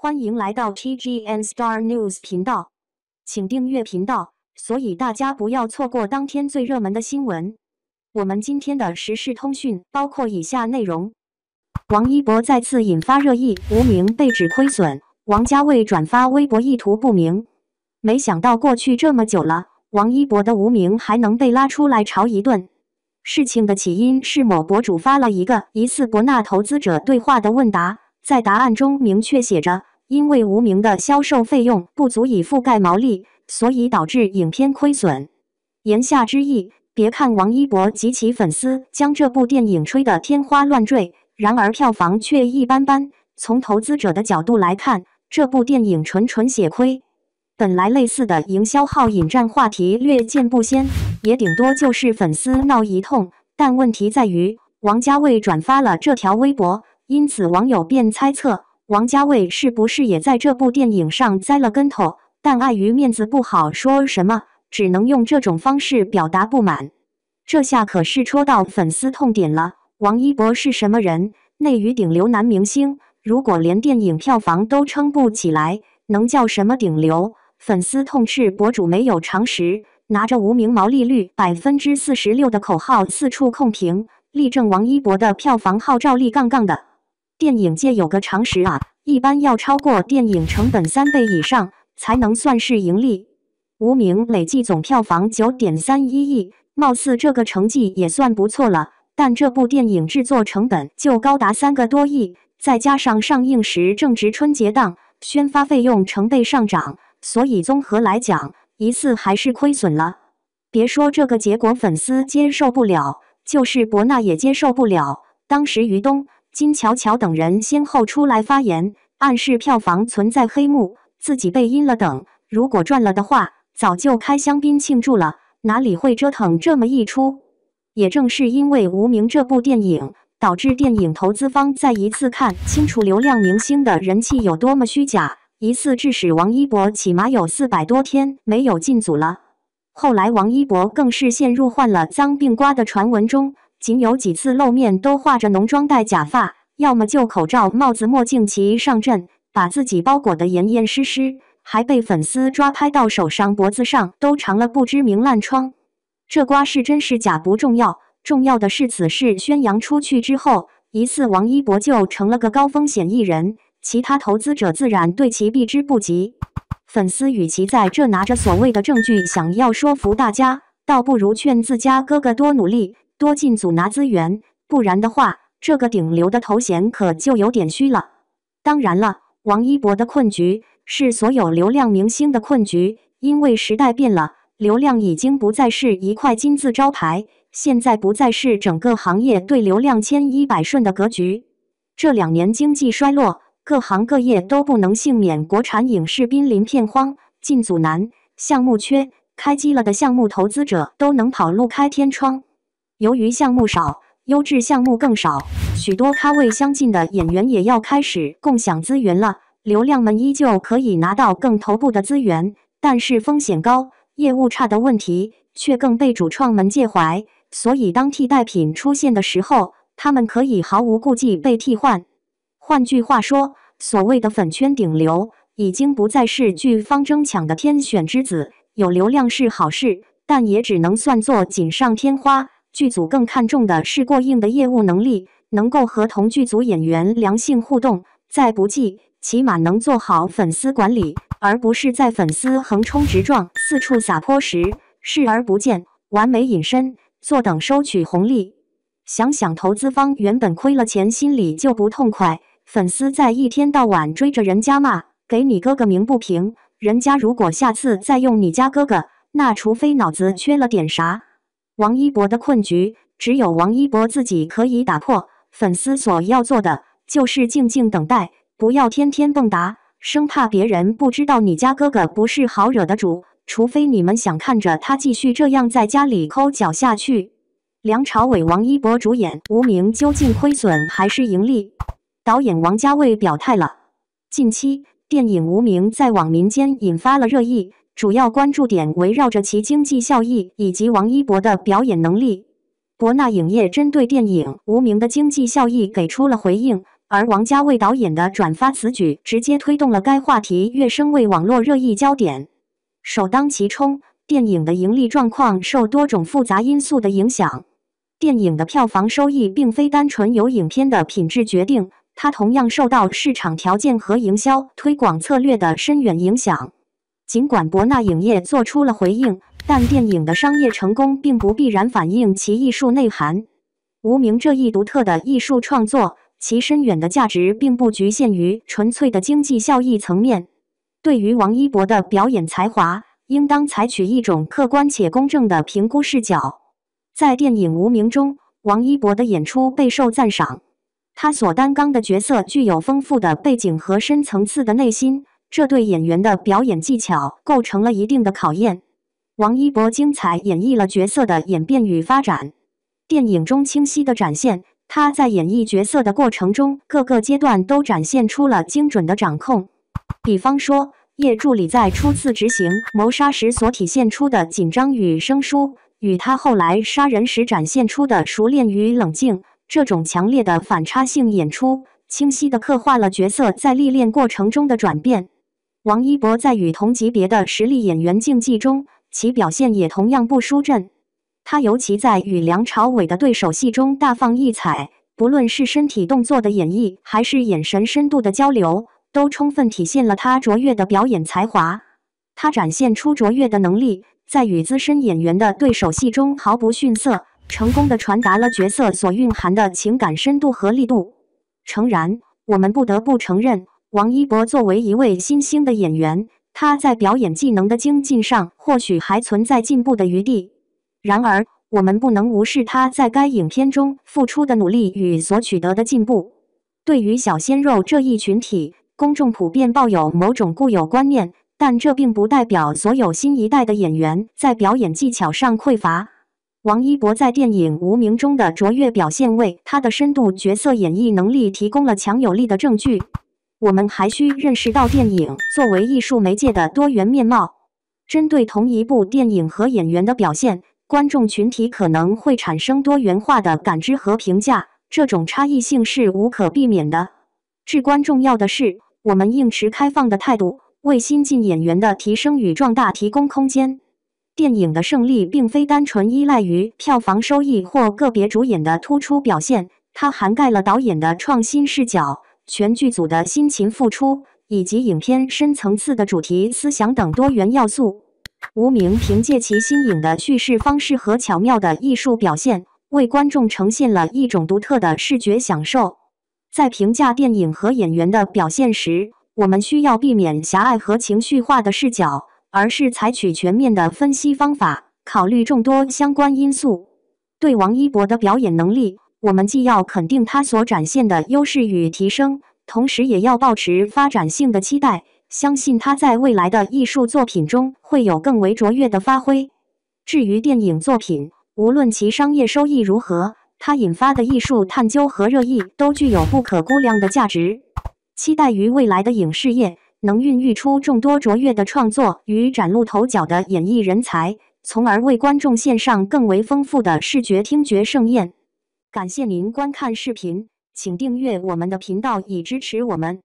欢迎来到 TGN Star News 频道，请订阅频道，所以大家不要错过当天最热门的新闻。我们今天的时事通讯包括以下内容：王一博再次引发热议，无名被指亏损，王家卫转发微博意图不明。没想到过去这么久了，王一博的无名还能被拉出来嘲一顿。事情的起因是某博主发了一个疑似伯纳投资者对话的问答，在答案中明确写着。因为无名的销售费用不足以覆盖毛利，所以导致影片亏损。言下之意，别看王一博及其粉丝将这部电影吹得天花乱坠，然而票房却一般般。从投资者的角度来看，这部电影纯纯血亏。本来类似的营销号引战话题略见不鲜，也顶多就是粉丝闹一通。但问题在于，王家卫转发了这条微博，因此网友便猜测。王家卫是不是也在这部电影上栽了跟头？但碍于面子不好说什么，只能用这种方式表达不满。这下可是戳到粉丝痛点了。王一博是什么人？内娱顶流男明星，如果连电影票房都撑不起来，能叫什么顶流？粉丝痛斥博主没有常识，拿着无名毛利率百分之四十六的口号四处控评，力证王一博的票房号召力杠杠的。电影界有个常识啊，一般要超过电影成本三倍以上才能算是盈利。《无名》累计总票房九点三一亿，貌似这个成绩也算不错了。但这部电影制作成本就高达三个多亿，再加上上映时正值春节档，宣发费用成倍上涨，所以综合来讲，疑似还是亏损了。别说这个结果粉丝接受不了，就是博纳也接受不了。当时于冬。金巧巧等人先后出来发言，暗示票房存在黑幕，自己被阴了等。如果赚了的话，早就开香槟庆祝了，哪里会折腾这么一出？也正是因为无名这部电影，导致电影投资方再一次看清楚流量明星的人气有多么虚假，一次致使王一博起码有四百多天没有进组了。后来王一博更是陷入患了脏病瓜的传闻中，仅有几次露面都化着浓妆戴假发。要么就口罩、帽子、墨镜齐上阵，把自己包裹得严严实实，还被粉丝抓拍到手上、脖子上都长了不知名烂疮。这瓜是真是假不重要，重要的是此事宣扬出去之后，疑似王一博就成了个高风险艺人，其他投资者自然对其避之不及。粉丝与其在这拿着所谓的证据想要说服大家，倒不如劝自家哥哥多努力、多进组拿资源，不然的话。这个顶流的头衔可就有点虚了。当然了，王一博的困局是所有流量明星的困局，因为时代变了，流量已经不再是一块金字招牌，现在不再是整个行业对流量千依百顺的格局。这两年经济衰落，各行各业都不能幸免，国产影视濒临片荒，进组难，项目缺，开机了的项目投资者都能跑路开天窗。由于项目少。优质项目更少，许多咖位相近的演员也要开始共享资源了。流量们依旧可以拿到更头部的资源，但是风险高、业务差的问题却更被主创们介怀。所以，当替代品出现的时候，他们可以毫无顾忌被替换。换句话说，所谓的粉圈顶流已经不再是剧方争抢的天选之子。有流量是好事，但也只能算作锦上添花。剧组更看重的是过硬的业务能力，能够和同剧组演员良性互动；再不济，起码能做好粉丝管理，而不是在粉丝横冲直撞、四处撒泼时视而不见、完美隐身，坐等收取红利。想想投资方原本亏了钱，心里就不痛快；粉丝在一天到晚追着人家骂，给你哥哥鸣不平，人家如果下次再用你家哥哥，那除非脑子缺了点啥。王一博的困局，只有王一博自己可以打破。粉丝所要做的，就是静静等待，不要天天蹦跶，生怕别人不知道你家哥哥不是好惹的主。除非你们想看着他继续这样在家里抠脚下去。梁朝伟、王一博主演《无名》，究竟亏损还是盈利？导演王家卫表态了。近期，电影《无名》在网民间引发了热议。主要关注点围绕着其经济效益以及王一博的表演能力。博纳影业针对电影《无名》的经济效益给出了回应，而王家卫导演的转发此举直接推动了该话题跃升为网络热议焦点。首当其冲，电影的盈利状况受多种复杂因素的影响。电影的票房收益并非单纯由影片的品质决定，它同样受到市场条件和营销推广策略的深远影响。尽管博纳影业做出了回应，但电影的商业成功并不必然反映其艺术内涵。《无名》这一独特的艺术创作，其深远的价值并不局限于纯粹的经济效益层面。对于王一博的表演才华，应当采取一种客观且公正的评估视角。在电影《无名》中，王一博的演出备受赞赏，他所担纲的角色具有丰富的背景和深层次的内心。这对演员的表演技巧构成了一定的考验。王一博精彩演绎了角色的演变与发展，电影中清晰的展现他在演绎角色的过程中各个阶段都展现出了精准的掌控。比方说，叶助理在初次执行谋杀时所体现出的紧张与生疏，与他后来杀人时展现出的熟练与冷静，这种强烈的反差性演出，清晰的刻画了角色在历练过程中的转变。王一博在与同级别的实力演员竞技中，其表现也同样不输阵。他尤其在与梁朝伟的对手戏中大放异彩，不论是身体动作的演绎，还是眼神深度的交流，都充分体现了他卓越的表演才华。他展现出卓越的能力，在与资深演员的对手戏中毫不逊色，成功的传达了角色所蕴含的情感深度和力度。诚然，我们不得不承认。王一博作为一位新兴的演员，他在表演技能的精进上或许还存在进步的余地。然而，我们不能无视他在该影片中付出的努力与所取得的进步。对于“小鲜肉”这一群体，公众普遍抱有某种固有观念，但这并不代表所有新一代的演员在表演技巧上匮乏。王一博在电影《无名》中的卓越表现，为他的深度角色演绎能力提供了强有力的证据。我们还需认识到，电影作为艺术媒介的多元面貌。针对同一部电影和演员的表现，观众群体可能会产生多元化的感知和评价。这种差异性是无可避免的。至关重要的是，我们应持开放的态度，为新晋演员的提升与壮大提供空间。电影的胜利并非单纯依赖于票房收益或个别主演的突出表现，它涵盖了导演的创新视角。全剧组的辛勤付出，以及影片深层次的主题思想等多元要素，无名凭借其新颖的叙事方式和巧妙的艺术表现，为观众呈现了一种独特的视觉享受。在评价电影和演员的表现时，我们需要避免狭隘和情绪化的视角，而是采取全面的分析方法，考虑众多相关因素。对王一博的表演能力。我们既要肯定他所展现的优势与提升，同时也要保持发展性的期待，相信他在未来的艺术作品中会有更为卓越的发挥。至于电影作品，无论其商业收益如何，它引发的艺术探究和热议都具有不可估量的价值。期待于未来的影视业能孕育出众多卓越的创作与崭露头角的演艺人才，从而为观众献上更为丰富的视觉听觉盛宴。感谢您观看视频，请订阅我们的频道以支持我们。